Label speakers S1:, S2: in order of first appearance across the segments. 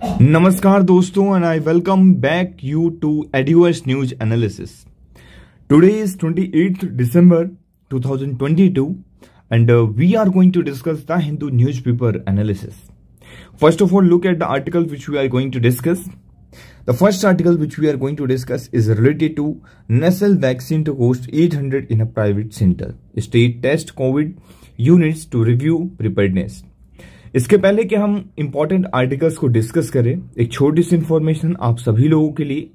S1: Namaskar dosto and I welcome back you to AdUS News Analysis. Today is 28th December 2022 and uh, we are going to discuss the Hindu newspaper analysis. First of all look at the article which we are going to discuss. The first article which we are going to discuss is related to nasal vaccine to host 800 in a private center. State test COVID units to review preparedness. इसके पहले कि हम important articles को discuss करें एक छोटी सी information आप सभी लोगों के लिए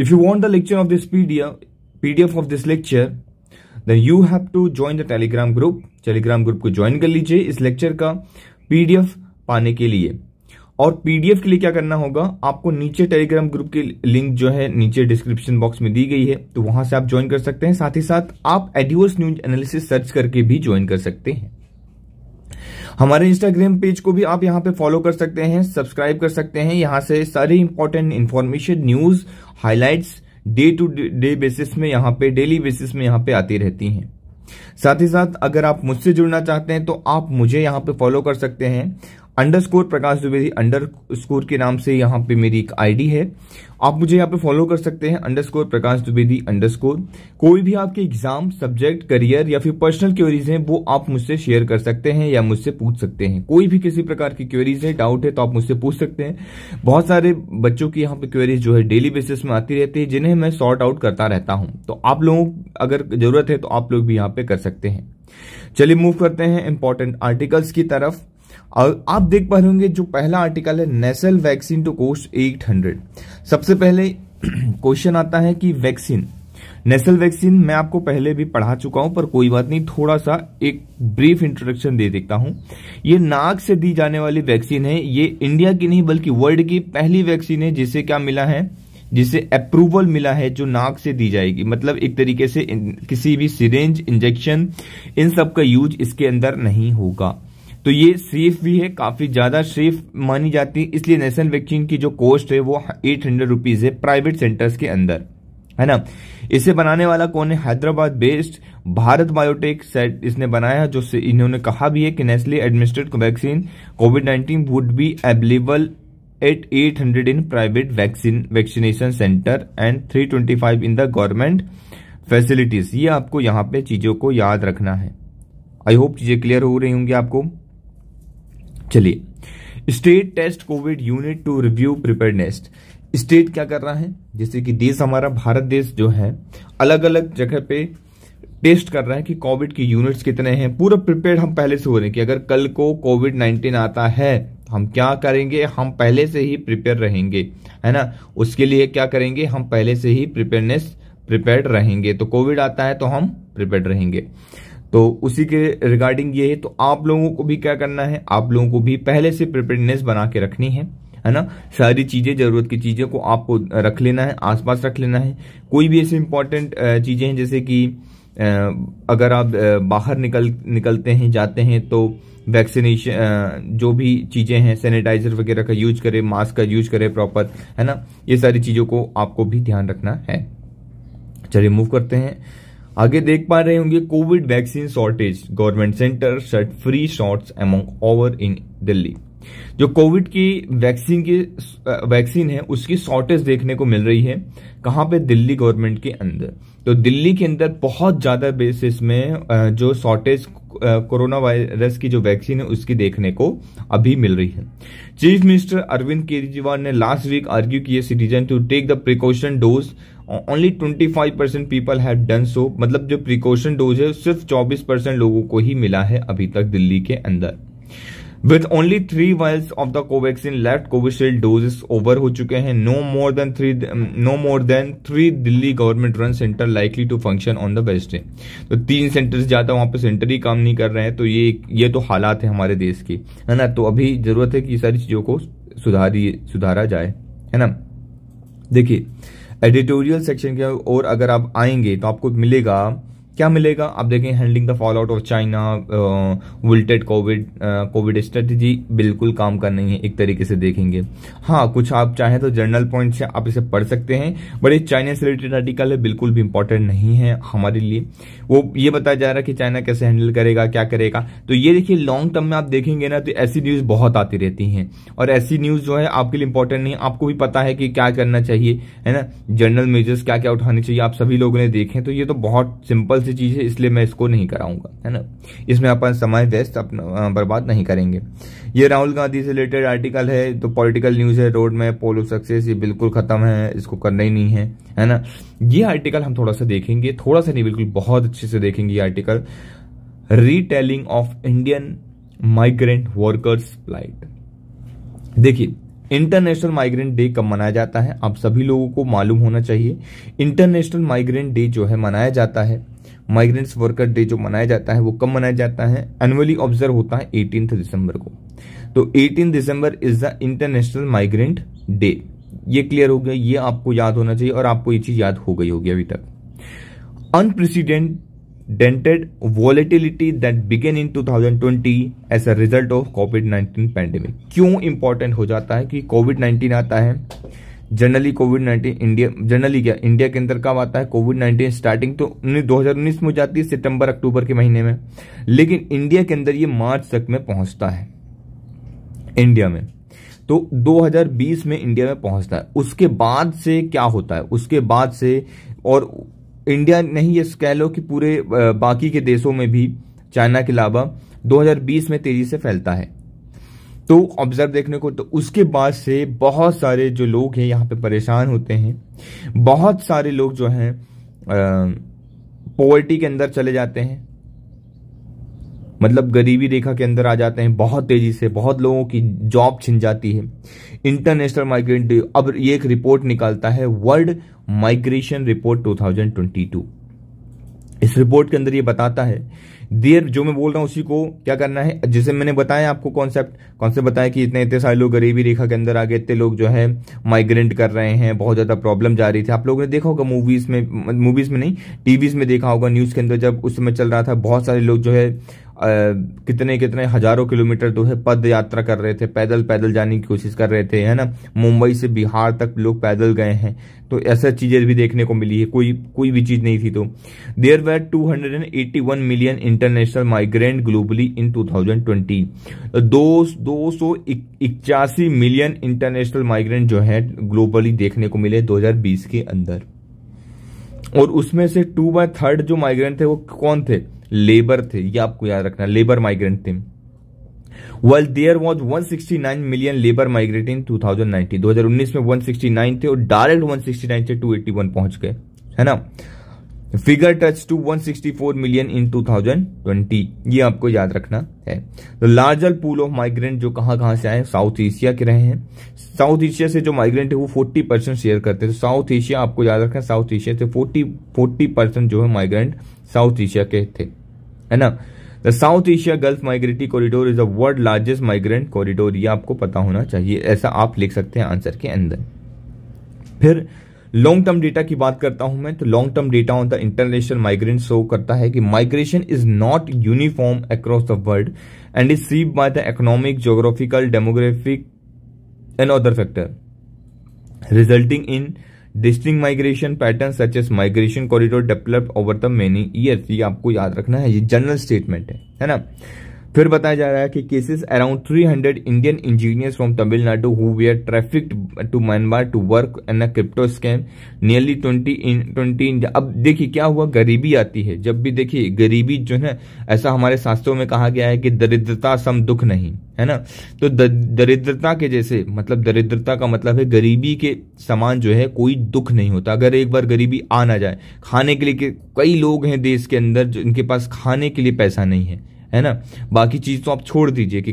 S1: if you want the lecture of this PDF PDF of this lecture then you have to join the Telegram group Telegram group को ज्वाइन कर लीजिए इस लेक्चर का पीडीएफ पाने के लिए और पीडीएफ के लिए क्या करना होगा आपको नीचे टेलीग्राम ग्रुप की लिंक जो है नीचे डिस्क्रिप्शन बॉक्स में दी गई है तो वहां से आप ज्वाइन कर सकते हैं साथ ही साथ आप एडिवर्स न्यूज एनालिसिस सर्च करके भी ज्वाइन कर सकते हैं हमारे इंस्टाग्राम पेज को भी आप यहाँ पे फॉलो कर सकते हैं सब्सक्राइब कर सकते हैं यहाँ से सारी important information news highlight day to day basis में यहाँ पे डेली बेसिस में यहाँ पे आती रहती हैं साथ ही साथ अगर आप मुझसे जुड़ना चाहते हैं तो आप मुझे यहाँ पे फॉलो कर सकते हैं underscore Prakash Dwivedi underscore के नाम से यहाँ पे मेरी एक आईडी है आप मुझे यहाँ पे फॉलो कर सकते हैं underscore Prakash Dwivedi underscore कोई भी आपके एग्जाम सब्जेक्ट करियर या फिर पर्सनल क्वेरीज हैं वो आप मुझसे शेयर कर सकते हैं या मुझसे पूछ सकते हैं कोई भी किसी प्रकार की क्वेरीज है डाउट है तो आप मुझसे पूछ सकते हैं बहुत सारे बच्चों की यहाँ पे क्वेरीज जो है डेली बेसिस में आती रहती है जिन्हें मैं सॉर्ट आउट करता रहता हूँ तो आप लोगों अगर जरूरत है तो आप लोग भी यहाँ पे कर सकते हैं चलिए मूव करते हैं इंपॉर्टेंट आर्टिकल्स की तरफ और आप देख पा रहे होंगे जो पहला आर्टिकल है नेशनल वैक्सीन टू कोस्ट 800 सबसे पहले क्वेश्चन आता है कि वैक्सीन नेशनल वैक्सीन मैं आपको पहले भी पढ़ा चुका हूं पर कोई बात नहीं थोड़ा सा एक ब्रीफ इंट्रोडक्शन दे देता हूं ये नाक से दी जाने वाली वैक्सीन है ये इंडिया की नहीं बल्कि वर्ल्ड की पहली वैक्सीन है जिसे क्या मिला है जिसे अप्रूवल मिला है जो नाक से दी जाएगी मतलब एक तरीके से किसी भी सिरेंज इंजेक्शन इन सब का यूज इसके अंदर नहीं होगा तो ये सेफ भी है काफ़ी ज़्यादा सेफ मानी जाती है इसलिए नेशनल वैक्सीन की जो कॉस्ट है वो एट हंड्रेड रुपीज़ है प्राइवेट सेंटर्स के अंदर है ना इसे बनाने वाला कौन है हैदराबाद बेस्ड भारत बायोटेक सेट इसने बनाया जो इन्होंने कहा भी है कि nasal administrate vaccine Covid nineteen would be available at eight hundred in private vaccine vaccination centre and three twenty five in the government facilities ये आपको यहाँ पे चीज़ों को याद रखना है आई होप चीज़ें क्लियर हो रही होंगी आपको चलिए state test Covid unit to review preparedness state क्या कर रहा है जैसे कि देश हमारा भारत देश जो है अलग अलग जगह पे टेस्ट कर रहे हैं कि कोविड के यूनिट्स कितने हैं पूरा प्रिपेयर हम पहले से हो रहे हैं कि अगर कल को कोविड नाइन्टीन आता है तो हम क्या करेंगे हम पहले से ही प्रिपेयर रहेंगे है ना उसके लिए क्या करेंगे हम पहले से ही प्रिपेयरनेस प्रिपेयर रहेंगे तो कोविड आता है तो हम प्रिपेयर रहेंगे तो उसी के रिगार्डिंग ये है तो आप लोगों को भी क्या करना है आप लोगों को भी पहले से प्रिपेयरनेस बना के रखनी है है ना सारी चीजें जरूरत की चीजों को आपको रख लेना है आसपास रख लेना है कोई भी ऐसे इंपॉर्टेंट चीजें हैं जैसे कि अगर आप बाहर निकल निकलते हैं जाते हैं तो वैक्सीनेशन जो भी चीज़ें हैं सैनिटाइजर वगैरह का यूज करें मास्क का यूज करें प्रॉपर है ना ये सारी चीज़ों को आपको भी ध्यान रखना है चलिए मूव करते हैं आगे देख पा रहे होंगे Covid vaccine shortage government centre shut free shots among over in Delhi जो कोविड की वैक्सीन की वैक्सीन है उसकी शॉर्टेज देखने को मिल रही है कहां पे दिल्ली गवर्नमेंट के अंदर तो दिल्ली के अंदर बहुत ज़्यादा बेसिस में जो शॉर्टेज कोरोना वायरस की जो वैक्सीन है उसकी देखने को अभी मिल रही है चीफ मिनिस्टर अरविंद केजरीवाल ने लास्ट वीक आर्ग्यू किए citizen to take the precaution dose only twenty five percent people have done so मतलब जो प्रिकॉशन डोज है सिर्फ चौबीस परसेंट लोगों को ही मिला है अभी तक दिल्ली के अंदर with only three vials of the Covaxin left Covishield doses over हो चुके हैं no more than three no more than three Delhi government run centre likely to function on the west तो तीन सेंटर्स ज्यादा वहां पर सेंटर ही काम नहीं कर रहे हैं तो ये ये तो हालात है हमारे देश की है ना तो अभी जरूरत है कि सारी चीजों को सुधारी सुधारा जाए है ना देखिए एडिटोरियल सेक्शन के और अगर आप आएंगे तो आपको मिलेगा क्या मिलेगा आप देखें handling the fallout of China वुलटेड कोविड कोविड स्ट्रेटजी बिल्कुल काम का नहीं है एक तरीके से देखेंगे हाँ कुछ आप चाहें तो जर्नल पॉइंट से आप इसे पढ़ सकते हैं बट ये चाइना से रिलेटेड आर्टिकल है बिल्कुल भी इंपॉर्टेंट नहीं है हमारे लिए वो ये बताया जा रहा है कि चाइना कैसे हैंडल करेगा क्या करेगा तो ये देखिए लॉन्ग टर्म में आप देखेंगे ना तो ऐसी न्यूज़ बहुत आती रहती है और ऐसी न्यूज़ जो है आपके लिए इंपॉर्टेंट नहीं है आपको भी पता है कि क्या करना चाहिए है ना जर्नल मेजर्स क्या क्या उठाने चाहिए आप सभी लोगों ने देखें तो ये तो बहुत सिंपल सिंपल सी चीज़ है इसलिए मैं इसको नहीं कराऊंगा है ना इसमें अपन समय व्यस्त अपना बर्बाद नहीं करेंगे ये राहुल गांधी से रिलेटेड आर्टिकल है तो पॉलिटिकल न्यूज़ है रोड में पोल ऑफ सक्सेस ये बिल्कुल ख़त्म है इसको करना ही नहीं है है ना ये आर्टिकल हम थोड़ा सा देखेंगे थोड़ा सा नहीं बिल्कुल बहुत अच्छे से देखेंगे ये article retelling of Indian migrant workers flight देखिए इंटरनेशनल माइग्रेंट डे कब मनाया जाता है आप सभी लोगों को मालूम होना चाहिए इंटरनेशनल माइग्रेंट डे जो है मनाया जाता है माइग्रेंट्स वर्कर डे जो मनाया जाता है वो कब मनाया जाता है एनुअली ऑब्जर्व होता है एटीन दिसंबर को तो eighteen December is the international migrant day ये क्लियर हो गया ये आपको याद होना चाहिए और आपको ये चीज याद हो गई होगी अभी तक unprecedented volatility that began in 2020 thousand twenty as a result of Covid 19 pandemic क्यों इंपॉर्टेंट हो जाता है कि कोविड 19 आता है generally Covid nineteen India generally क्या इंडिया के अंदर कब आता है कोविड नाइन्टीन स्टार्टिंग तो दो हजार उन्नीस में जाती है सितंबर अक्टूबर के महीने में लेकिन इंडिया के अंदर ये मार्च तक में पहुंचता है इंडिया में तो 2020 में इंडिया में पहुंचता है उसके बाद से क्या होता है उसके बाद से और इंडिया नहीं ये कह लो कि पूरे बाकी के देशों में भी चाइना के अलावा 2020 में तेजी से फैलता है तो ऑब्जर्व देखने को तो उसके बाद से बहुत सारे जो लोग हैं यहाँ पे परेशान होते हैं बहुत सारे लोग जो हैं पॉवर्टी के अंदर चले जाते हैं मतलब गरीबी रेखा के अंदर आ जाते हैं बहुत तेजी से बहुत लोगों की जॉब छिन जाती है इंटरनेशनल माइग्रेंट अब ये एक रिपोर्ट निकालता है वर्ल्ड माइग्रेशन रिपोर्ट 2022 इस रिपोर्ट के अंदर ये बताता है देर जो मैं बोल रहा हूँ उसी को क्या करना है जैसे मैंने बताया आपको कॉन्सेप्ट कॉन्सेप्ट बताया कि इतने इतने सारे लोग गरीबी रेखा के अंदर आ गए इतने लोग जो है माइग्रेंट कर रहे हैं बहुत ज़्यादा प्रॉब्लम जा रही थी आप लोगों ने देखा होगा मूवीज़ में मूवीज़ में नहीं टीवीज़ में देखा होगा न्यूज़ के अंदर जब उस समय चल रहा था बहुत सारे लोग जो है कितने कितने हजारों किलोमीटर जो है पद यात्रा कर रहे थे पैदल पैदल जाने की कोशिश कर रहे थे है ना मुंबई से बिहार तक लोग पैदल गए हैं तो ऐसा चीज़ें भी देखने को मिली है कोई कोई भी चीज़ नहीं थी तो there were 281 million international migrant globally in 2020 दो दो इक्यासी मिलियन इंटरनेशनल माइग्रेंट जो है ग्लोबली देखने को मिले 2020 के अंदर और उसमें से टू बाय थर्ड जो माइग्रेंट थे वो कौन थे लेबर थे ये आपको याद रखना लेबर माइग्रेंट थे well there was 169 million labour migrate in 2019 2019 में 169 थे और डायरेक्ट 169 से 281 पहुंच गए है ना figure touch to 164 million in 2020 ये आपको याद रखना है the larger pool of migrant जो कहां कहां से आए साउथ एशिया के रहे हैं साउथ एशिया से जो माइग्रेंट है वो 40 परसेंट शेयर करते हैं साउथ एशिया आपको याद रखना साउथ एशिया से 40 40 परसेंट जो है माइग्रेंट साउथ एशिया के थे है ना the South Asia Gulf migratory corridor is the world largest migrant corridor ये आपको पता होना चाहिए ऐसा आप लिख सकते हैं आंसर के अंदर फिर लॉन्ग टर्म डेटा की बात करता हूं मैं तो long term data on the international migrant show करता है कि migration is not uniform across the world and is sieve by the economic geographical demographic and other factor resulting in distinct migration pattern such as migration corridor developed over the many year ये आपको याद रखना है ये general statement है है ना फिर बताया जा रहा है कि cases around 300 Indian engineers from Tamil Nadu who were traffic to Myanmar to work in a crypto scam nearly 20 in 20 अब देखिए क्या हुआ गरीबी आती है जब भी देखिए गरीबी जो है ऐसा हमारे शास्त्रों में कहा गया है कि दरिद्रता सम दुख नहीं है ना तो दरिद्रता के जैसे मतलब दरिद्रता का मतलब है गरीबी के समान जो है कोई दुख नहीं होता अगर एक बार गरीबी आ ना जाए खाने के लिए कई लोग हैं देश के अंदर जो इनके पास खाने के लिए पैसा नहीं है है ना बाकी चीज़ तो आप छोड़ दीजिए कि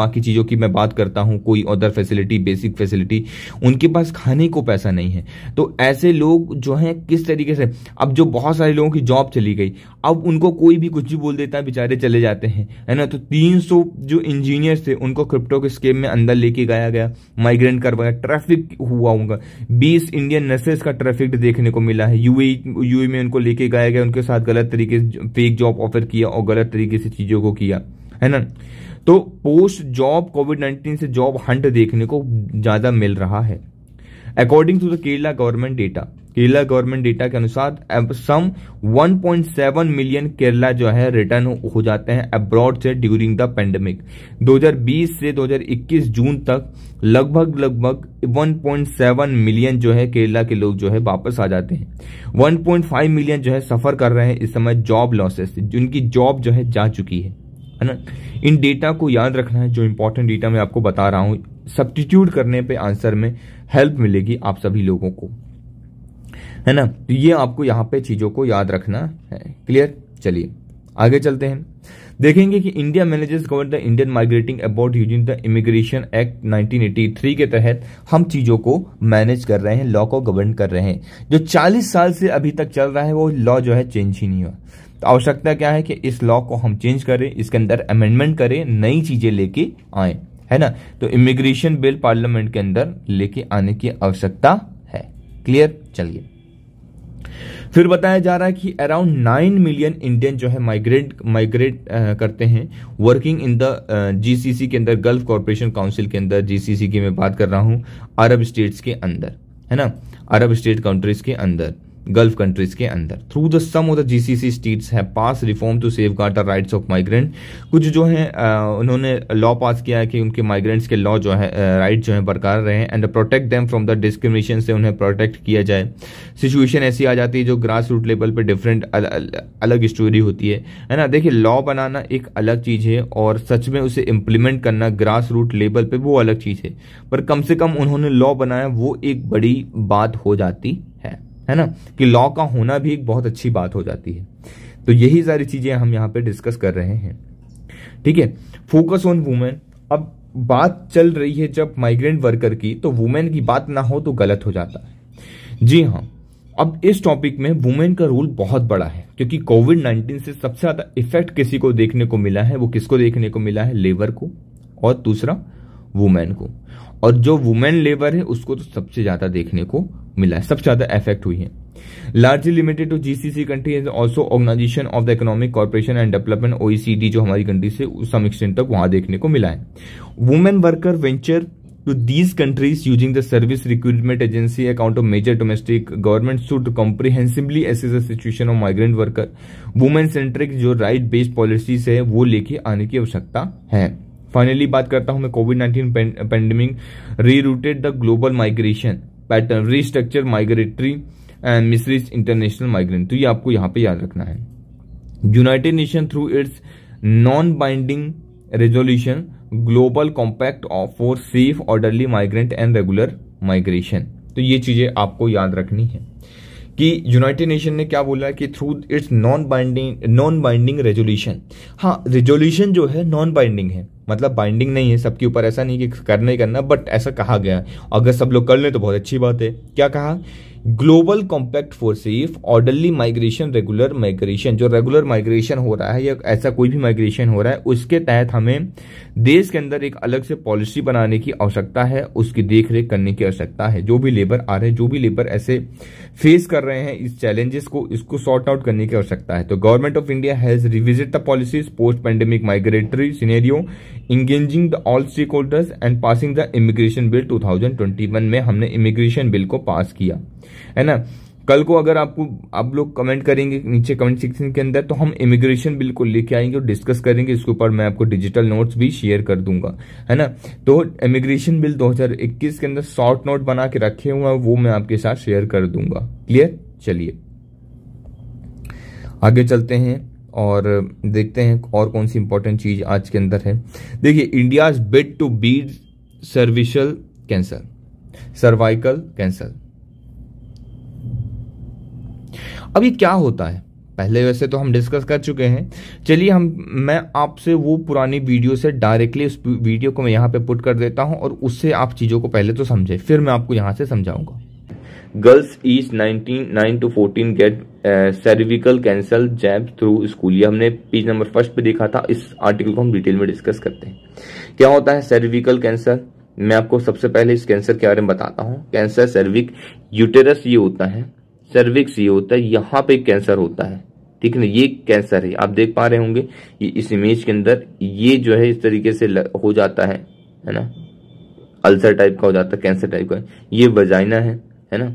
S1: बाकी चीज़ों की मैं बात करता हूँ कोई अदर फैसिलिटी बेसिक फैसिलिटी उनके पास खाने को पैसा नहीं है तो ऐसे लोग जो हैं किस तरीके से अब जो बहुत सारे लोगों की जॉब चली गई अब उनको कोई भी कुछ भी बोल देता है बेचारे चले जाते हैं है ना तो 300 जो इंजीनियर थे उनको क्रिप्टो के स्केम में अंदर लेके गया गया माइग्रेंट करवाया ट्रैफिक हुआ होगा बीस इंडियन नर्सेस का ट्रैफिक देखने को मिला है यू ए में उनको लेके गया गया उनके साथ गलत तरीके से फेक जॉब ऑफर किया और गलत तरीके से चीज चीजों को किया है ना तो पोस्ट जॉब कोविड नाइन्टीन से जॉब हंट देखने को ज्यादा मिल रहा है according to the Kerala government data Kerala government data के अनुसार सम 1.7 मिलियन केरला जो है रिटर्न हो जाते हैं अब्रॉड से ड्यूरिंग द पेंडेमिक 2020 से 2021 जून तक लगभग लगभग 1.7 मिलियन जो है केरला के लोग जो है वापस आ जाते हैं 1.5 मिलियन जो है सफर कर रहे हैं इस समय जॉब लॉसेस जिनकी जॉब जो है जा चुकी है ना इन डेटा को याद रखना है जो इंपॉर्टेंट डेटा मैं आपको बता रहा हूँ सब्टीट्यूट करने पे आंसर में हेल्प मिलेगी आप सभी लोगों को है ना तो ये आपको यहाँ पे चीजों को याद रखना है क्लियर चलिए आगे चलते हैं देखेंगे कि India manages govern the Indian migrating about using the immigration act 1983 के तहत हम चीजों को मैनेज कर रहे हैं लॉ को गवर्न कर रहे हैं जो 40 साल से अभी तक चल रहा है वो लॉ जो है चेंज ही नहीं हुआ तो आवश्यकता क्या है कि इस लॉ को हम चेंज करें इसके अंदर अमेंडमेंट करें नई चीजें लेके आए है ना तो इमिग्रेशन बिल पार्लियामेंट के अंदर लेके आने की आवश्यकता है क्लियर चलिए फिर बताया जा रहा है कि अराउंड नाइन मिलियन इंडियन जो है माइग्रेट माइग्रेट करते हैं वर्किंग इन द जीसीसी के अंदर गल्फ कॉरपोरेशन काउंसिल के अंदर जीसीसी की मैं बात कर रहा हूं अरब स्टेट्स के अंदर है ना अरब स्टेट कंट्रीज के अंदर गल्फ कंट्रीज के अंदर through the some of the GCC states है pass reform to safeguard the rights of migrant कुछ जो है उन्होंने लॉ पास किया है कि उनके माइग्रेंट्स के लॉ जो है राइट जो है बरकरार रहे and protect them from the discrimination से उन्हें प्रोटेक्ट किया जाए सिचुएशन ऐसी आ जाती है जो ग्रास रूट लेवल पर डिफरेंट अलग स्टोरी होती है है ना देखिए लॉ बनाना एक अलग चीज़ है और सच में उसे इम्प्लीमेंट करना ग्रास रूट लेवल पर वो अलग चीज़ है पर कम से कम उन्होंने लॉ बनाया वो एक बड़ी बात हो जाती है ना कि लॉ का होना भी एक बहुत अच्छी बात हो जाती है तो यही सारी चीजें हम यहाँ पे डिस्कस कर रहे हैं ठीक है फोकस ऑन वुमेन अब बात चल रही है जब माइग्रेंट वर्कर की तो वुमेन की बात ना हो तो गलत हो जाता है जी हाँ अब इस टॉपिक में वुमेन का रोल बहुत बड़ा है क्योंकि कोविड 19 से सबसे ज्यादा इफेक्ट किसी को देखने को मिला है वो किसको देखने को मिला है लेबर को और दूसरा वुमेन को और जो वुमेन लेबर है उसको तो सबसे ज्यादा देखने को मिला है सबसे ज्यादा इफेक्ट हुई है largely limited to GCC country is also organisation of the economic corporation and development OECD जो हमारी कंट्री से सम एक्सटेंट तक वहां देखने को मिला है women worker venture to these countries using the service recruitment agency account of major domestic government should comprehensively assess the situation of migrant worker women centric जो राइट बेस्ड पॉलिसीज है वो लेके आने की आवश्यकता है फाइनली बात करता हूं मैं Covid nineteen pandemic rerouted the global migration pattern restructure migratory and miseries international migrant तो ये आपको यहाँ पे याद रखना है United Nation through its non binding resolution global compact for safe orderly migrant and regular migration तो ये चीजें आपको याद रखनी है कि यूनाइटेड नेशन ने क्या बोला है कि through its non binding non binding resolution हाँ रेजोल्यूशन जो है नॉन बाइंडिंग है मतलब बाइंडिंग नहीं है सबके ऊपर ऐसा नहीं कि करना ही करना बट ऐसा कहा गया है अगर सब लोग कर लें तो बहुत अच्छी बात है क्या कहा global compact for safe orderly migration regular migration जो रेगुलर माइग्रेशन हो रहा है या ऐसा कोई भी माइग्रेशन हो रहा है उसके तहत हमें देश के अंदर एक अलग से पॉलिसी बनाने की आवश्यकता है उसकी देखरेख करने की आवश्यकता है जो भी लेबर आ रहे हैं जो भी लेबर ऐसे फेस कर रहे हैं इस चैलेंजेस को इसको सॉर्ट आउट करने की आवश्यकता है तो government of India has revisit the policies post pandemic migratory scenario engaging the all stakeholders and passing the immigration bill two में हमने इमिग्रेशन बिल को पास किया है ना कल को अगर आपको आप लोग कमेंट करेंगे नीचे कमेंट सेक्शन के अंदर तो हम इमिग्रेशन बिल को लेके आएंगे और डिस्कस करेंगे इसके ऊपर मैं आपको डिजिटल नोट्स भी शेयर कर दूंगा है ना तो इमिग्रेशन बिल 2021 के अंदर शॉर्ट नोट बना के रखे हुए हैं वो मैं आपके साथ शेयर कर दूंगा क्लियर चलिए आगे चलते हैं और देखते हैं और कौन सी इंपॉर्टेंट चीज आज के अंदर है देखिए India's bet to beat cervical cancer cervical cancer अब ये क्या होता है पहले वैसे तो हम डिस्कस कर चुके हैं चलिए हम मैं आपसे वो पुरानी वीडियो से डायरेक्टली उस वीडियो को मैं यहाँ पे पुट कर देता हूँ और उससे आप चीज़ों को पहले तो समझे फिर मैं आपको यहाँ से समझाऊंगा girls aged 19 nine to 14 get cervical cancer jab through school ये हमने पेज नंबर फर्स्ट पे देखा था इस आर्टिकल को हम डिटेल में डिस्कस करते हैं क्या होता है सर्विकल कैंसर मैं आपको सबसे पहले इस कैंसर के बारे में बताता हूँ कैंसर सर्विक यूटेरस ये होता है सर्विक्स ये होता है यहाँ पे कैंसर होता है ठीक है ना ये कैंसर है आप देख पा रहे होंगे ये इस इमेज के अंदर ये जो है इस तरीके से हो जाता है है ना अल्सर टाइप का हो जाता है कैंसर टाइप का ये बजाइना है है ना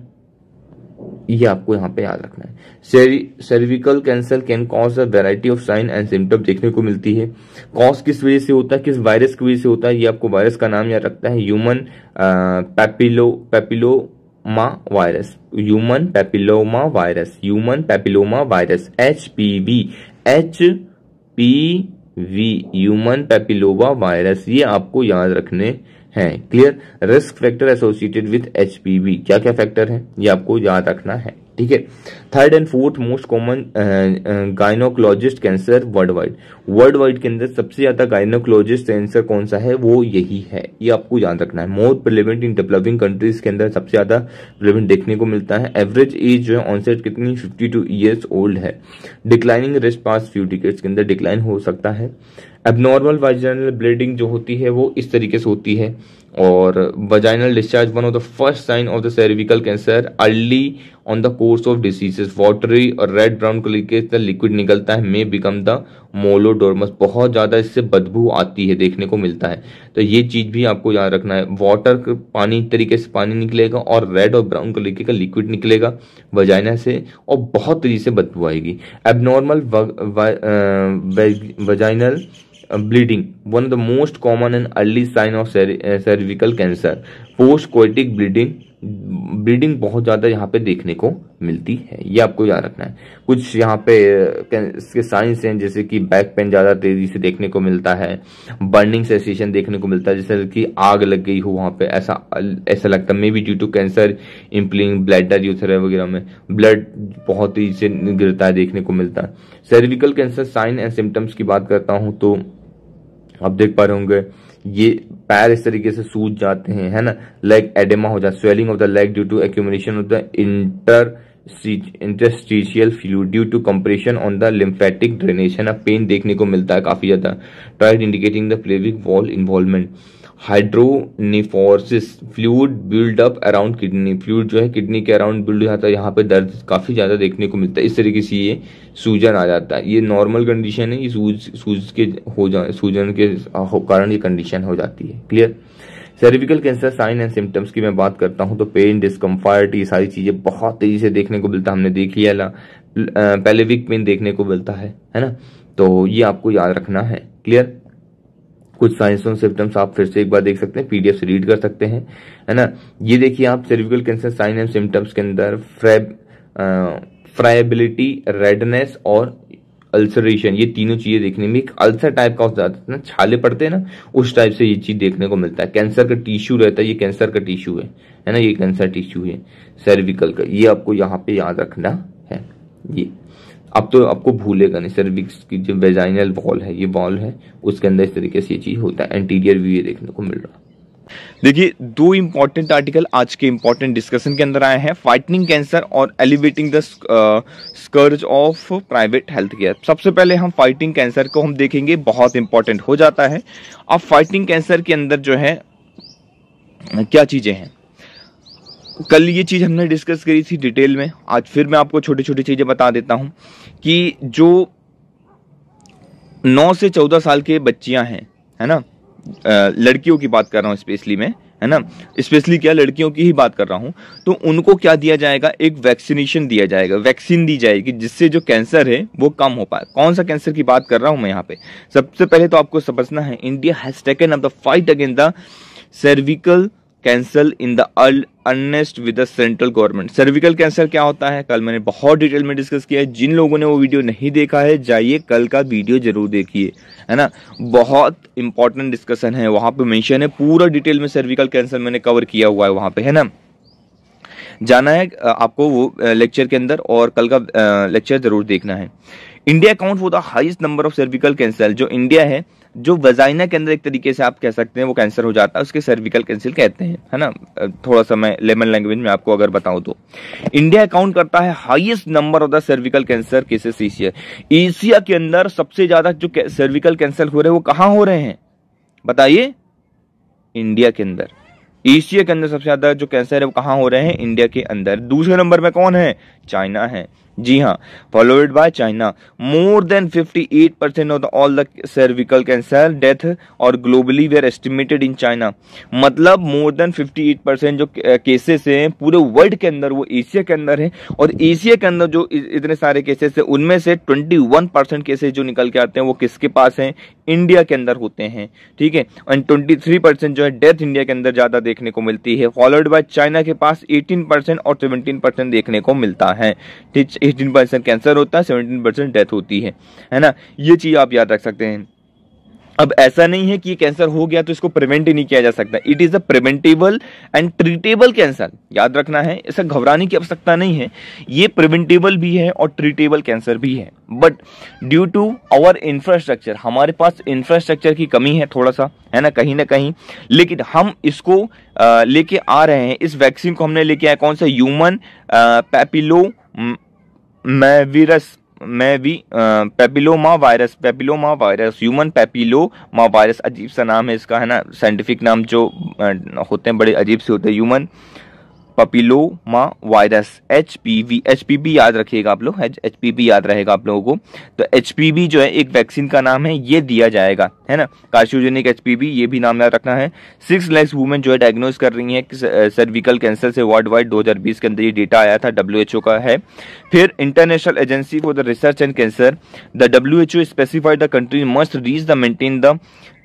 S1: ये आपको यहाँ पे याद रखना है cervical cancer can cause a variety of sign and symptom देखने को मिलती है कॉज किस वजह से होता है किस वायरस की वजह से होता है ये आपको वायरस का नाम याद रखता है human papillo papilloma virus human papilloma virus human papilloma virus H P V H P V human papilloma virus ये आपको याद रखने हैं clear risk factor associated with H P V क्या क्या फैक्टर है ये आपको याद रखना है ठीक है third and fourth most common gynaecologist cancer worldwide worldwide के अंदर सबसे ज्यादा गायनोकोलॉजिस्ट कैंसर कौन सा है वो यही है ये आपको याद रखना है मोर प्रिलेवेंट इन डेवलपिंग कंट्रीज के अंदर सबसे ज्यादा प्रिलेवेंट देखने को मिलता है एवरेज एज जो है ऑनसेट कितनी फिफ्टी टू ईयर्स ओल्ड है declining risk past few decades के अंदर डिक्लाइन हो सकता है एबनॉर्मल वाइजनल ब्लीडिंग जो होती है वो इस तरीके से होती है और vaginal discharge one of the first sign of the cervical cancer early on the course of diseases watery और रेड ब्राउन कलर के लिक्विड निकलता है मे बिकम द मोलोडोरमस बहुत ज्यादा इससे बदबू आती है देखने को मिलता है तो ये चीज भी आपको याद रखना है वाटर पानी तरीके से पानी निकलेगा और रेड और ब्राउन कलर का लिक्विड निकलेगा वजाइना से और बहुत तेजी से बदबू आएगी एबनॉर्मल वजाइनल वा, वा, bleeding one of the most common and early sign of cervical cancer postcoital bleeding bleeding बहुत ज़्यादा यहाँ पे देखने को मिलती है ये आपको याद रखना है कुछ यहाँ पे uh, इसके साइंस हैं जैसे कि बैक पेन ज़्यादा तेज़ी से देखने को मिलता है बर्निंग सेंसेशन देखने को मिलता है जैसे कि आग लग गई हो वहां पे ऐसा ऐसा लगता है maybe due to cancer impinging bladder urethra वगैरह में ब्लड बहुत तेजी से गिरता है देखने को मिलता है cervical cancer sign and symptoms की बात करता हूँ तो आप देख पा रहे होंगे ये पैर इस तरीके से सूज जाते हैं है ना लेग एडेमा हो जाता है swelling of the leg due to accumulation of the inter interstitial fluid due to compression on the lymphatic drainage pain देखने को मिलता है काफी ज्यादा tried indicating the pelvic wall involvement hydronephrosis fluid build up around kidney fluid जो है kidney के around build हो जाता है यहाँ पे दर्द काफ़ी ज़्यादा देखने को मिलता है इस तरीके से ये सूजन आ जाता है ये नॉर्मल कंडीशन है ये सूज सूज के हो जा सूजन के कारण ये कंडीशन हो जाती है clear cervical cancer sign and symptoms की मैं बात करता हूँ तो पेन डिस्कम्फर्ट ये सारी चीज़ें बहुत तेजी से देखने को मिलता है हमने देख लिया पेलेविक पेन देखने को मिलता है है ना तो ये आपको याद रखना है क्लियर कुछ साइंस और सिम्टम्स आप फिर से एक बार देख सकते हैं पीडीएफ से रीड कर सकते हैं है ना ये देखिए आप cervical cancer sign and symptoms के अंदर फ्रेब फ्राइबिलिटी रेडनेस और अल्सरेशन ये तीनों चीजें देखने में एक अल्सर टाइप का हो जाता है ना छाले पड़ते हैं ना उस टाइप से ये चीज देखने को मिलता है कैंसर का टिश्यू रहता है ये कैंसर का टिश्यू है है ना ये कैंसर टिश्यू है सर्विकल का ये आपको यहाँ पे याद रखना है ये अब तो आपको भूलेगा नहीं सर्विक्स की जो वेजाइनल वॉल है ये वॉल है उसके अंदर इस तरीके से ये चीज़ होता है एंटीरियर व्यू ये देखने को मिल रहा है देखिए दो इंपॉर्टेंट आर्टिकल आज के इंपॉर्टेंट डिस्कशन के अंदर आए हैं फाइटनिंग कैंसर और elevating the scourge of private health care सबसे पहले हम फाइटिंग कैंसर को हम देखेंगे बहुत इंपॉर्टेंट हो जाता है अब फाइटिंग कैंसर के अंदर जो है क्या चीज़ें हैं कल ये चीज़ हमने डिस्कस करी थी डिटेल में आज फिर मैं आपको छोटी छोटी चीज़ें बता देता हूँ कि जो नौ से चौदह साल के बच्चियाँ हैं है ना लड़कियों की बात कर रहा हूँ स्पेशली मैं है ना स्पेशली क्या लड़कियों की ही बात कर रहा हूँ तो उनको क्या दिया जाएगा एक वैक्सीनेशन दिया जाएगा वैक्सीन दी जाएगी जिससे जो कैंसर है वो कम हो पाए कौन सा कैंसर की बात कर रहा हूँ मैं यहाँ पे सबसे पहले तो आपको समझना है India has taken up the fight against the cervical cancer in the earnest with the central government cervical cancer क्या होता है कल मैंने बहुत डिटेल में डिस्कस किया है जिन लोगों ने वो वीडियो नहीं देखा है जाइए कल का वीडियो जरूर देखिए है ना बहुत इंपॉर्टेंट डिस्कशन है वहां पे मेंशन है पूरा डिटेल में सर्विकल कैंसर मैंने कवर किया हुआ है वहां पे है ना जाना है आपको वो लेक्चर के अंदर और कल का लेक्चर जरूर देखना है India account for the highest number of cervical cancer जो इंडिया है जो वजाइना के अंदर एक तरीके से आप कह सकते हैं वो कैंसर हो जाता है उसके सर्विकल कैंसिल कहते हैं है ना थोड़ा सा मैं लेमन लैंग्वेज में आपको अगर बताऊं तो इंडिया अकाउंट करता है highest number of the cervical cancer cases Asia Asia के अंदर सबसे ज्यादा जो सर्विकल कैंसर हो रहे हैं वो कहाँ हो रहे हैं बताइए इंडिया के अंदर एशिया के अंदर सबसे ज्यादा जो कैंसर है वो कहां हो रहे हैं इंडिया के अंदर दूसरे नंबर में कौन है चाइना है जी हाँ followed by China more than 58 percent of all the cervical cancer death और globally we are estimated in China मतलब मोर देन 58 परसेंट जो केसेस हैं पूरे वर्ल्ड के अंदर वो एशिया के अंदर है और एशिया के अंदर जो इतने सारे केसेस है उनमें से 21 परसेंट केसेस जो निकल के आते हैं वो किसके पास हैं इंडिया के अंदर होते हैं ठीक है एंड ट्वेंटी थ्री परसेंट जो है डेथ इंडिया के अंदर ज़्यादा देखने को मिलती है फॉलोड बाय चाइना के पास एटीन परसेंट और सेवनटीन परसेंट देखने को मिलता है ठीक एटीन परसेंट कैंसर होता है सेवनटीन परसेंट डेथ होती है है ना ये चीज़ आप याद रख सकते हैं अब ऐसा नहीं है कि ये कैंसर हो गया तो इसको प्रिवेंट ही नहीं किया जा सकता it is a preventable and treatable cancer याद रखना है ऐसा घबराने की आवश्यकता नहीं है ये प्रिवेंटेबल भी है और ट्रीटेबल कैंसर भी है but due to our infrastructure हमारे पास इंफ्रास्ट्रक्चर की कमी है थोड़ा सा है ना कहीं ना कहीं लेकिन हम इसको लेके आ रहे हैं इस वैक्सीन को हमने लेके आया कौन सा ह्यूमन पैपिलो मैविरस में भी papilloma virus papilloma virus human papilloma virus अजीब सा नाम है इसका है ना साइंटिफिक नाम जो होते हैं बड़े अजीब से होते हैं human papilloma virus H P V H P B याद रखिएगा आप लोग एच पी बी याद रहेगा आप लोगों को तो एच पी बी जो है एक वैक्सीन का नाम है ये दिया जाएगा है ना कार्सियोजेनिक एच पी बी ये भी नाम याद रखना है सिक्स लैक्स वुमेन जो है डायग्नोज कर रही हैं सर्विकल कैंसर से वर्ल्ड वाइड दो हज़ार बीस के अंदर ये डेटा आया था डब्ल्यू एच ओ का है फिर international agency for the research and cancer the W H O specified the country must reach the maintain the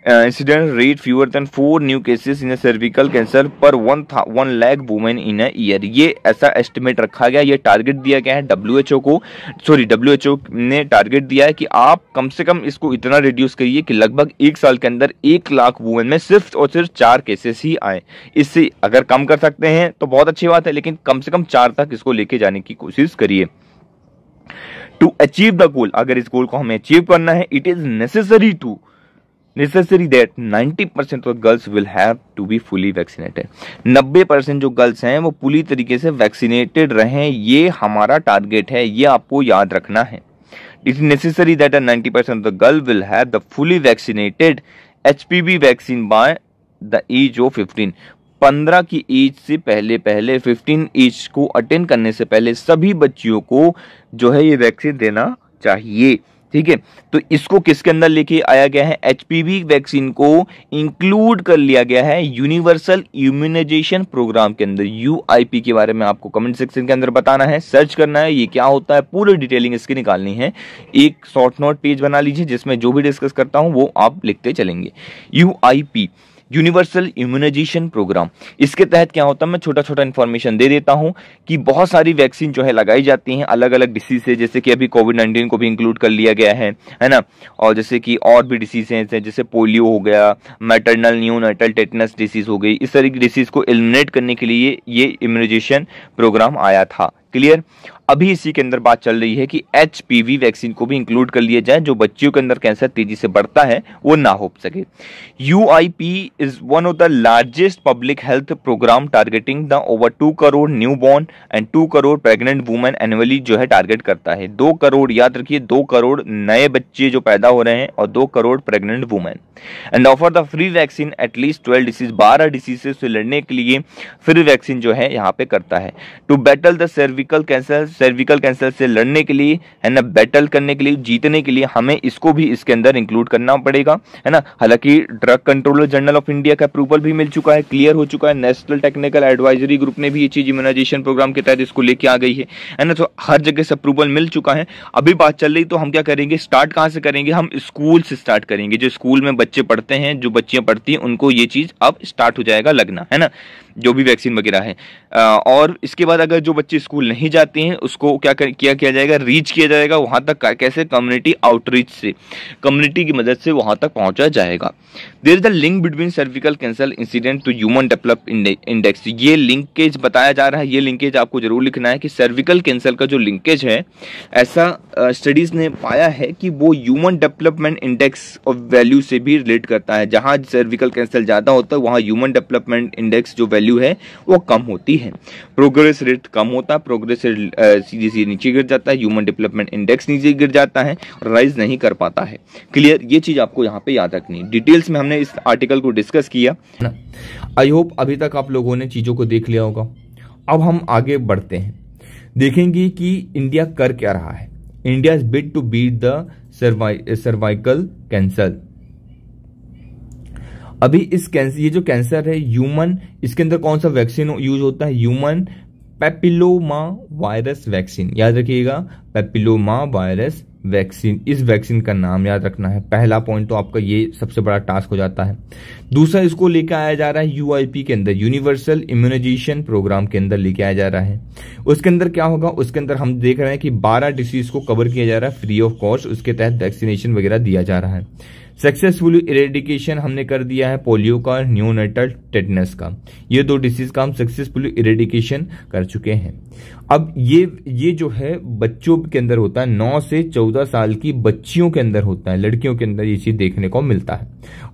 S1: incident rate fewer than four new cases in cervical cancer per one था one lakh women in a year ये ऐसा estimate रखा गया ये target दिया गया है W को सॉरी डब्ल्यू ने टारगेट दिया है कि आप कम से कम इसको इतना रिड्यूस करिए कि लगभग एक साल के अंदर एक लाख वुमेन में सिर्फ और सिर्फ चार केसेस ही आए इससे अगर कम कर सकते हैं तो बहुत अच्छी बात है लेकिन कम से कम चार तक इसको लेके जाने की कोशिश करिए टू अचीव द गोल अगर इस गोल को हमें अचीव करना है it is necessary to necessary that 90% of girls will have to be fully vaccinated 90% जो गर्ल्स हैं वो पूरी तरीके से वैक्सीनेटेड रहें ये हमारा टारगेट है ये आपको याद रखना है it is necessary that ninety percent of the girl will have the fully vaccinated H P V vaccine by the age of fifteen पंद्रह की एज से पहले पहले फिफ्टीन एज को अटेंड करने से पहले सभी बच्चियों को जो है ये वैक्सीन देना चाहिए ठीक है तो इसको किसके अंदर लेके आया गया है एचपीवी वैक्सीन को इंक्लूड कर लिया गया है यूनिवर्सल इम्यूनाइजेशन प्रोग्राम के अंदर यूआईपी के बारे में आपको कमेंट सेक्शन के अंदर बताना है सर्च करना है ये क्या होता है पूरी डिटेलिंग इसकी निकालनी है एक शॉर्ट नोट पेज बना लीजिए जिसमें जो भी डिस्कस करता हूं वो आप लिखते चलेंगे यू यूनिवर्सल इम्यूनाइजेशन प्रोग्राम इसके तहत क्या होता है मैं छोटा छोटा इन्फॉर्मेशन दे देता हूँ कि बहुत सारी वैक्सीन जो है लगाई जाती हैं अलग अलग डिसीज से जैसे कि अभी कोविड नाइन्टीन को भी इंक्लूड कर लिया गया है है ना और जैसे कि और भी डिसीजेज हैं जैसे पोलियो हो गया मैटरनल न्यूनेटल टेटनस डिसीज हो गई इस तरह की डिसीज को एलिमिनेट करने के लिए ये इम्यूनाइजेशन प्रोग्राम आया था क्लियर अभी इसी के अंदर बात चल रही है कि एच वैक्सीन को भी इंक्लूड कर लिया जाए जो बच्चियों के अंदर कैंसर तेजी से बढ़ता है वो ना हो सके you is one of the largest public health program targeting the over two crore newborn and two crore pregnant women annually जो है टारगेट करता है दो करोड़ याद रखिए दो करोड़ नए बच्चे जो पैदा हो रहे हैं और दो crore pregnant women and offer the free vaccine at least twelve disease बारह डिसीजेस से लड़ने के लिए फ्री वैक्सीन जो है यहाँ पे करता है to battle the cervix cervical cancer cervical cancer से लड़ने के लिए है ना बैटल करने के लिए जीतने के लिए हमें इसको भी इसके अंदर इंक्लूड करना पड़ेगा है ना हालांकि drug controller general of India का अप्रूवल भी मिल चुका है क्लियर हो चुका है नेशनल टेक्निकल एडवाइजरी ग्रुप ने भी ये चीज इम्यूनाइजेशन प्रोग्राम के तहत इसको लेके आ गई है है ना तो हर जगह से अप्रूवल मिल चुका है अभी बात चल रही तो हम क्या करेंगे स्टार्ट कहाँ से करेंगे हम स्कूल से स्टार्ट करेंगे जो स्कूल में बच्चे पढ़ते हैं जो बच्चियां पढ़ती हैं उनको ये चीज अब स्टार्ट हो जाएगा लगना है ना जो भी वैक्सीन वगैरह है और इसके बाद अगर जो बच्चे स्कूल नहीं जाते हैं उसको क्या कर, किया किया जाएगा रीच किया जाएगा वहाँ तक कैसे कम्युनिटी आउटरीच से कम्युनिटी की मदद से वहाँ तक पहुँचा जाएगा there is the link between cervical cancer incident to human develop index ये लिंकेज बताया जा रहा है ये लिंकेज आपको जरूर लिखना है कि सर्विकल कैंसर का जो लिंकेज है ऐसा स्टडीज़ ने पाया है कि वो human development index of value से भी रिलेट करता है जहाँ सर्विकल कैंसर ज़्यादा होता है वहाँ ह्यूमन डेवलपमेंट इंडेक्स जो वैल्यू वैल्यू है वो कम होती है प्रोग्रेस रेट कम होता है प्रोग्रेस रेट सीधे सीधे नीचे गिर जाता है ह्यूमन डेवलपमेंट इंडेक्स नीचे गिर जाता है और राइज नहीं कर पाता है क्लियर ये चीज़ आपको यहाँ पे याद रखनी डिटेल्स में हमने इस आर्टिकल को डिस्कस किया आई होप अभी तक आप लोगों ने चीज़ों को देख लिया होगा अब हम आगे बढ़ते हैं देखेंगे कि इंडिया कर क्या रहा है India is bid to beat the cervical cancer अभी इस कैंसर ये जो कैंसर है ह्यूमन इसके अंदर कौन सा वैक्सीन यूज होता है ह्यूमन पेपिलोमा वायरस वैक्सीन याद रखिएगा पेपिलोमा वायरस वैक्सीन इस वैक्सीन का नाम याद रखना है पहला पॉइंट तो आपका ये सबसे बड़ा टास्क हो जाता है दूसरा इसको लेकर आया जा रहा है यूआईपी के अंदर यूनिवर्सल इम्यूनाइजेशन प्रोग्राम के अंदर लेके आया जा रहा है उसके अंदर क्या होगा उसके अंदर हम देख रहे हैं कि 12 डिसीज को कवर किया जा रहा है फ्री ऑफ कॉस्ट उसके तहत वैक्सीनेशन वगैरह दिया जा रहा है सक्सेसफुल इरेडिकेशन हमने कर दिया है पोलियो का न्यूनेटल टेटनेस का ये दो डिसीज का हम सक्सेसफुल इरेडिकेशन कर चुके हैं अब ये ये जो है बच्चों के अंदर होता है नौ से चौदह साल की बच्चियों के अंदर होता है लड़कियों के अंदर ये चीज देखने को मिलता है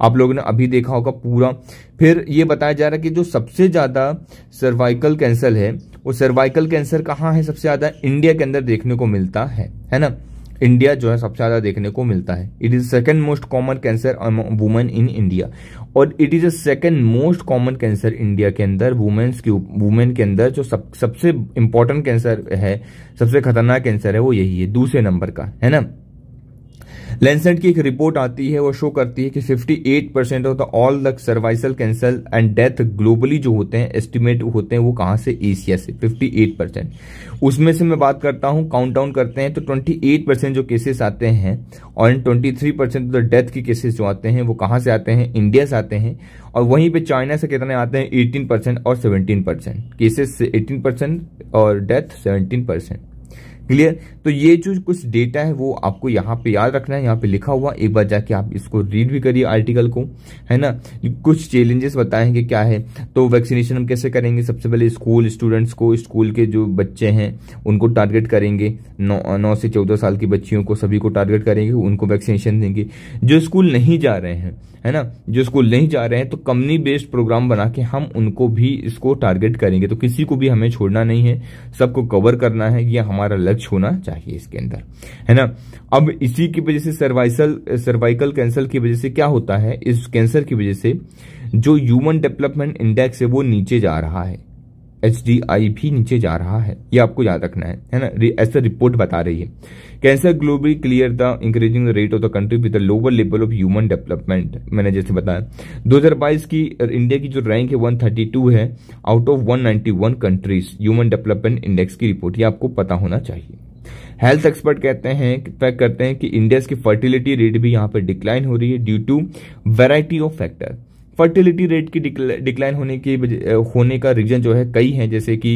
S1: आप लोगों ने अभी देखा होगा का पूरा फिर ये बताया जा रहा है कि जो सबसे ज़्यादा सर्वाइकल कैंसर है वो सर्वाइकल कैंसर कहाँ है सबसे ज़्यादा इंडिया के अंदर देखने को मिलता है है ना इंडिया जो है सबसे ज़्यादा देखने को मिलता है it is second most common cancer women in India और it is a second most common cancer India के अंदर वुमेन्स के वुमेन के अंदर जो सब सबसे इंपॉर्टेंट कैंसर है सबसे खतरनाक कैंसर है वो यही है दूसरे नंबर का है ना लेंसेंट की एक रिपोर्ट आती है वो शो करती है कि 58 percent of the all the cervical cancer and death globally जो होते हैं एस्टिमेट होते हैं वो कहाँ से एशिया से 58 परसेंट उसमें से मैं बात करता हूँ काउंट डाउन करते हैं तो 28 परसेंट जो केसेस आते हैं और इन थ्री परसेंट द डेथ के केसेस जो आते हैं वो कहाँ से आते हैं इंडिया से आते हैं और वहीं पर चाइना से कितने आते हैं एटीन परसेंट और seventeen percent cases eighteen percent और डेथ सेवनटीन परसेंट क्लियर तो ये जो कुछ डेटा है वो आपको यहाँ पे याद रखना है यहाँ पे लिखा हुआ एक बार जाके आप इसको रीड भी करिए आर्टिकल को है ना कुछ चैलेंजेस बताएं कि क्या है तो वैक्सीनेशन हम कैसे करेंगे सबसे पहले स्कूल स्टूडेंट्स को स्कूल के जो बच्चे हैं उनको टारगेट करेंगे नौ नौ से चौदह साल की बच्चियों को सभी को टारगेट करेंगे उनको वैक्सीनेशन देंगे जो स्कूल नहीं जा रहे हैं है ना जो स्कूल नहीं जा रहे हैं तो कंपनी बेस्ड प्रोग्राम बना के हम उनको भी इसको टारगेट करेंगे तो किसी को भी हमें छोड़ना नहीं है सबको कवर करना है ये हमारा लक्ष्य होना चाहिए इसके अंदर है ना अब इसी की वजह से सर्वाइसल सर्वाइकल कैंसर की वजह से क्या होता है इस कैंसर की वजह से जो ह्यूमन डेवलपमेंट इंडेक्स है वो नीचे जा रहा है एच डी आई भी नीचे जा रहा है ये आपको याद रखना है है ना ऐसा रिपोर्ट बता रही है cancer globally clear the increasing the rate of the country with the lower level of human development मैंने जैसे बताया 2022 की इंडिया की जो रैंक है 132 है out of 191 countries human development index की रिपोर्ट ये आपको पता होना चाहिए हेल्थ एक्सपर्ट कहते हैं पैक करते हैं कि इंडिया की फर्टिलिटी रेट भी यहाँ पर डिक्लाइन हो रही है due to variety of factor fertility rate की डिक्लाइन होने की होने का रीजन जो है कई हैं जैसे कि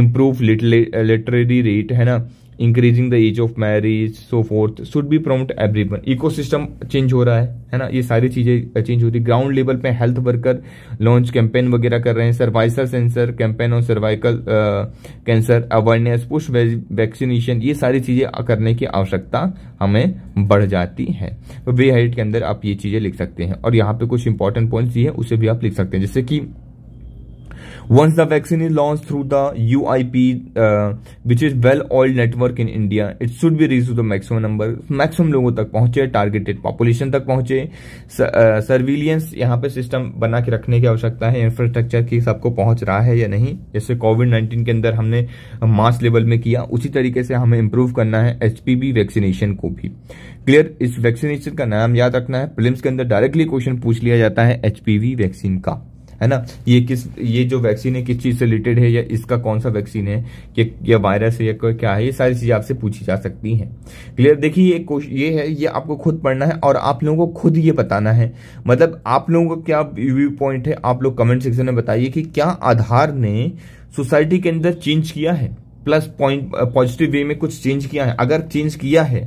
S1: इम्प्रूव लिटरेरी रेट है ना increasing the age of marriage so fourth should be promote everyone ecosystem change हो रहा है है ना ये सारी चीज़ें चेंज हो रही ग्राउंड लेवल पे हेल्थ वर्कर लॉन्च कैंपेन वगैरह कर रहे हैं cervical cancer campaign on cervical cancer awareness push vaccination ये सारी चीज़ें करने की आवश्यकता हमें बढ़ जाती है तो वे हाइट के अंदर आप ये चीज़ें लिख सकते हैं और यहाँ पे कुछ इंपॉर्टेंट पॉइंट ये है उसे भी आप लिख सकते हैं जैसे कि Once the vaccine is launched through the UIP, uh, which is well-oiled network in India, it should be reached to the maximum number, maximum लोगों तक पहुंचे टारगेटेड पॉपुलेशन तक पहुंचे सर्विलियंस uh, यहाँ पे सिस्टम बना के रखने की आवश्यकता है इंफ्रास्ट्रक्चर की सबको पहुंच रहा है या नहीं जैसे कोविड नाइन्टीन के अंदर हमने मास लेवल में किया उसी तरीके से हमें इम्प्रूव करना है एच वैक्सीनेशन को भी क्लियर इस वैक्सीनेशन का नाम याद रखना है प्रिलिम्स के अंदर डायरेक्टली क्वेश्चन पूछ लिया जाता है एच वैक्सीन का है ना ये किस ये जो वैक्सीन है किस चीज़ से रिलेटेड है या इसका कौन सा वैक्सीन है कि या वायरस है या क्या है ये सारी चीज़ें आपसे पूछी जा सकती हैं क्लियर देखिए ये ये है ये आपको खुद पढ़ना है और आप लोगों को खुद ये बताना है मतलब आप लोगों का क्या व्यू पॉइंट है आप लोग कमेंट सेक्शन में बताइए कि क्या आधार ने सोसाइटी के अंदर चेंज किया है प्लस पॉइंट पॉजिटिव वे में कुछ चेंज किया है अगर चेंज किया है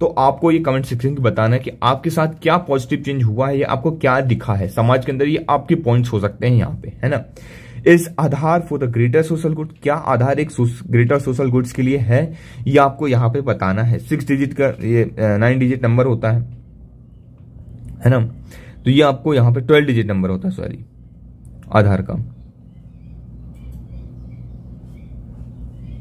S1: तो आपको ये कमेंट सेक्शन में बताना है कि आपके साथ क्या पॉजिटिव चेंज हुआ है या आपको क्या दिखा है समाज के अंदर ये आपके पॉइंट्स हो सकते हैं यहाँ पे है ना इस Aadhaar for the greater social good क्या आधार एक ग्रेटर सोशल गुड्स के लिए है ये आपको यहाँ पे बताना है सिक्स डिजिट का ये नाइन डिजिट नंबर होता है है ना तो ये आपको यहाँ पे ट्वेल्व डिजिट नंबर होता है सॉरी आधार का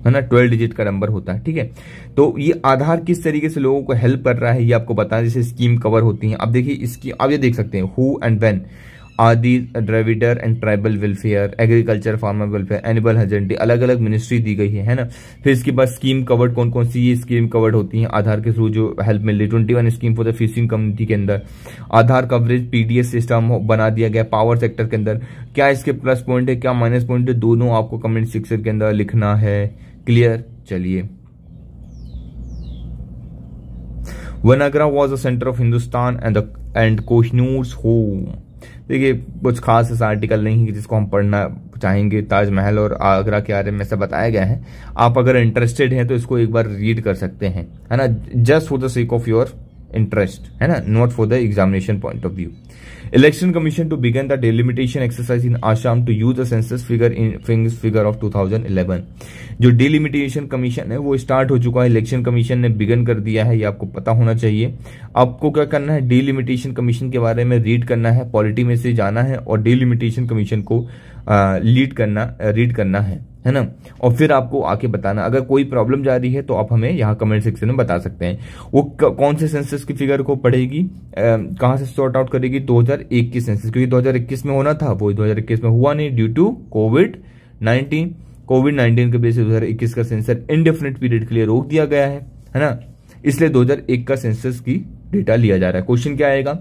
S1: है ना ट्वेल्व डिजिट का नंबर होता है ठीक है तो ये आधार किस तरीके से लोगों को हेल्प कर रहा है ये आपको बताया जैसे स्कीम कवर होती है आप देखिए इसकी आप ये देख सकते हैं who and when Adi Dravidar and tribal welfare agriculture farmer welfare animal husbandry अलग अलग मिनिस्ट्री दी गई है है ना फिर इसके बाद स्कीम कवर्ड कौन कौन सी ये स्कीम कवर्ड होती है आधार के थ्रू जो हेल्प मिल रही twenty one scheme for the fishing community के अंदर आधार कवरेज पीडीएस सिस्टम बना दिया गया पावर सेक्टर के अंदर क्या इसके प्लस पॉइंट है क्या माइनस पॉइंट है दोनों आपको कमेंट सेक्शन के अंदर लिखना है क्लियर चलिए Vadnagar was the centre of Hindustan and and कोशनूर्स होम देखिए कुछ खास ऐसा आर्टिकल नहीं है जिसको हम पढ़ना चाहेंगे ताजमहल और आगरा के बारे में सब बताया गया है आप अगर इंटरेस्टेड हैं तो इसको एक बार रीड कर सकते हैं है ना just for the sake of your interest है ना not for the examination point of view Election Commission to begin the delimitation exercise in Assam to use the census figure in figure of 2011 जो delimitation commission है वो start हो चुका है Election Commission ने begin कर दिया है ये आपको पता होना चाहिए आपको क्या करना है delimitation commission के बारे में read करना है पॉलिटी में से जाना है और delimitation commission को लीड करना रीड करना है है ना और फिर आपको आके बताना अगर कोई प्रॉब्लम जा रही है तो आप हमें यहाँ कमेंट सेक्शन में बता सकते हैं वो कौन से सेंसस की फिगर को पढ़ेगी कहाँ से सॉर्ट आउट करेगी 2021 की सेंसस क्योंकि 2021 में होना था वो 2021 में हुआ नहीं ड्यू टू कोविड 19 कोविड 19 के वजह से 2021 का सेंसर इनडेफिनेट पीरियड के लिए रोक दिया गया है है ना इसलिए 2001 का सेंसस की डेटा लिया जा रहा है क्वेश्चन क्या आएगा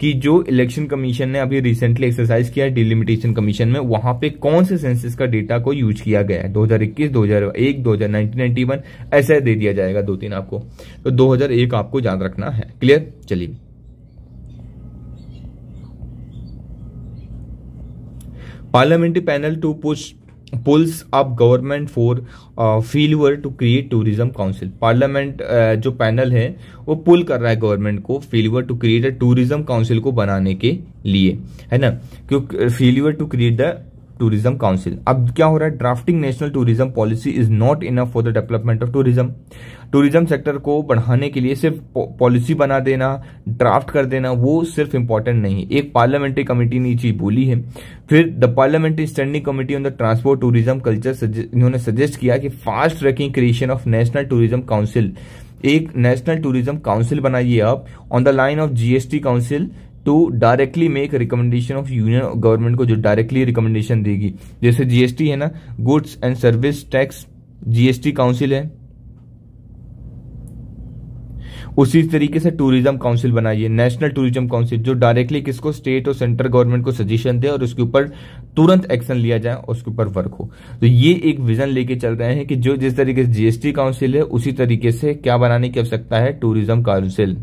S1: कि जो इलेक्शन कमीशन ने अभी रिसेंटली एक्सरसाइज किया है डिलिमिटेशन कमीशन में वहां पे कौन से सेंसिस का डेटा को यूज किया गया है 2021, 2001, 2019, 91 ऐसा दे दिया जाएगा दो तीन आपको तो 2001 आपको याद रखना है क्लियर चलिए parliamentary panel to push pulls up government for field to create tourism council parliament जो पैनल है वो पुल कर रहा है गवर्नमेंट को field to create a tourism council को बनाने के लिए है ना क्योंकि field to create the tourism council अब क्या हो रहा है drafting national tourism policy is not enough for the development of tourism tourism sector को बढ़ाने के लिए सिर्फ पॉलिसी बना देना ड्राफ्ट कर देना वो सिर्फ इंपॉर्टेंट नहीं एक पार्लियामेंट्री कमेटी ने चीज बोली है फिर the parliamentary standing committee on the transport tourism culture इन्होंने सजेस्ट किया कि fast tracking creation of national tourism council एक नेशनल टूरिज्म काउंसिल बनाइए आप on the line of GST council to directly make recommendation of union government को जो directly recommendation देगी जैसे जीएसटी है ना goods and service tax GST council है उसी तरीके से टूरिज्म काउंसिल बनाइए नेशनल टूरिज्म काउंसिल जो डायरेक्टली किसको स्टेट और सेंट्रल गवर्नमेंट को सजेशन दे और उसके ऊपर तुरंत एक्शन लिया जाए और उसके ऊपर वर्क हो तो ये एक विजन लेके चल रहे हैं कि जो जिस तरीके से जीएसटी काउंसिल है उसी तरीके से क्या बनाने की आवश्यकता है tourism council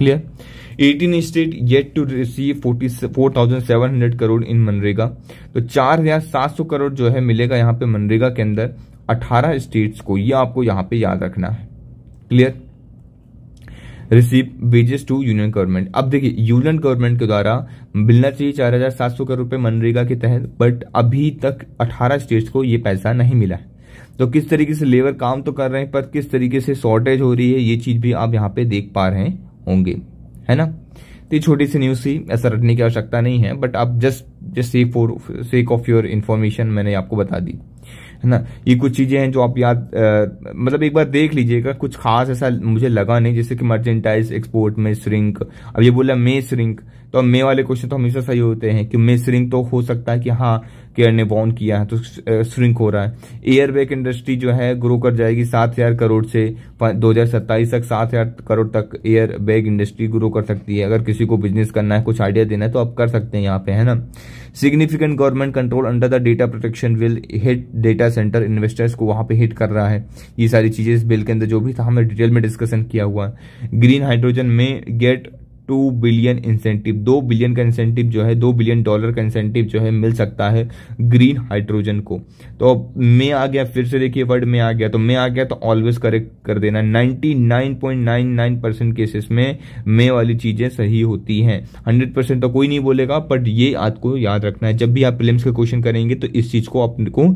S1: clear 18 state yet to receive 44,700 crore in मनरेगा तो चार हजार सात सौ करोड़ जो है मिलेगा यहाँ पे मनरेगा के अंदर 18 स्टेट्स को ये आपको यहाँ पे याद रखना है clear receive wages to union government अब देखिए यूनियन गवर्नमेंट के द्वारा मिलना चाहिए चार हजार सात सौ करोड़ रुपए मनरेगा के तहत बट अभी तक 18 स्टेट्स को ये पैसा नहीं मिला है तो किस तरीके से लेबर काम तो कर रहे हैं पर किस तरीके से शॉर्टेज हो रही है ये चीज भी आप यहाँ पे देख पा रहे हैं होंगे है ना तो ये छोटी सी न्यूज थी ऐसा रखने की आवश्यकता नहीं है बट आप just just sake for sake of your information मैंने आपको बता दी है ना ये कुछ चीजें हैं जो आप याद आ, मतलब एक बार देख लीजिएगा कुछ खास ऐसा मुझे लगा नहीं जैसे कि मर्चेंटाइज एक्सपोर्ट में श्रिंक अब ये बोला मे श्रिंक तो मे वाले क्वेश्चन तो हमेशा सही होते हैं कि मे श्रिंक तो हो सकता है कि हाँ केयर ने बॉन्ड किया है तो श्रिंक हो रहा है एयर बैग इंडस्ट्री जो है ग्रो कर जाएगी सात हजार करोड़ से दो हजार सत्ताईस तक सात हजार करोड़ तक एयर बैग इंडस्ट्री ग्रो कर सकती है अगर किसी को बिजनेस करना है कुछ आइडिया देना है तो आप कर सकते हैं यहाँ पे है ना significant government control under the data protection bill hit data centre investors को वहां पे हिट कर रहा है ये सारी चीजें इस बिल के अंदर जो भी था हमने डिटेल में डिस्कशन किया हुआ ग्रीन हाइड्रोजन में गेट टू बिलियन इंसेंटिव दो बिलियन का इंसेंटिव जो है दो बिलियन डॉलर का इंसेंटिव जो है मिल सकता है ग्रीन हाइड्रोजन को तो मैं आ गया फिर से देखिए वर्ड में आ गया तो मैं आ गया तो ऑलवेज करेक्ट कर देना 99.99 परसेंट केसेस में में वाली चीजें सही होती हैं 100 परसेंट तो कोई नहीं बोलेगा बट ये आपको याद रखना है जब भी आप प्रिलिम्स के क्वेश्चन करेंगे तो इस चीज को आपको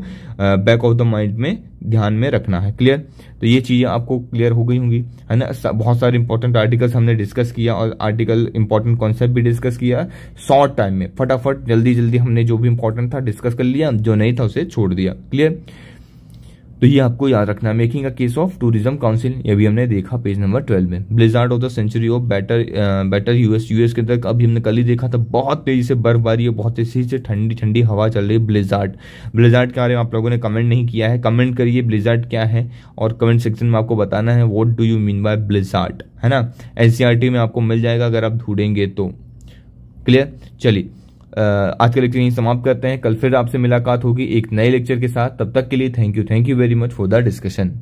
S1: बैक ऑफ द माइंड में ध्यान में रखना है क्लियर तो ये चीज़ें आपको क्लियर हो गई होंगी है ना बहुत सारे इंपॉर्टेंट आर्टिकल्स हमने डिस्कस किया और आर्टिकल इंपॉर्टेंट कॉन्सेप्ट भी डिस्कस किया शॉर्ट टाइम में फटाफट जल्दी जल्दी हमने जो भी इंपॉर्टेंट था डिस्कस कर लिया जो नहीं था उसे छोड़ दिया क्लियर तो ये आपको याद रखना है making a case of tourism council ये भी हमने देखा पेज नंबर ट्वेल्व में blizzard of the century of better better US US के तक अभी हमने कल ही देखा था बहुत तेजी से बर्फबारी है बहुत तेजी से ठंडी ठंडी हवा चल रही है ब्लिजार्ड ब्लिजार्ड के बारे में आप लोगों ने कमेंट नहीं किया है कमेंट करिए ब्लिजार्ड क्या है और कमेंट सेक्शन में आपको बताना है what do you mean by blizzard है ना एन e में आपको मिल जाएगा अगर आप ढूंढेंगे तो क्लियर चलिए आज का लेक्चर यहीं समाप्त करते हैं कल फिर आपसे मुलाकात होगी एक नए लेक्चर के साथ तब तक के लिए thank you thank you very much for the discussion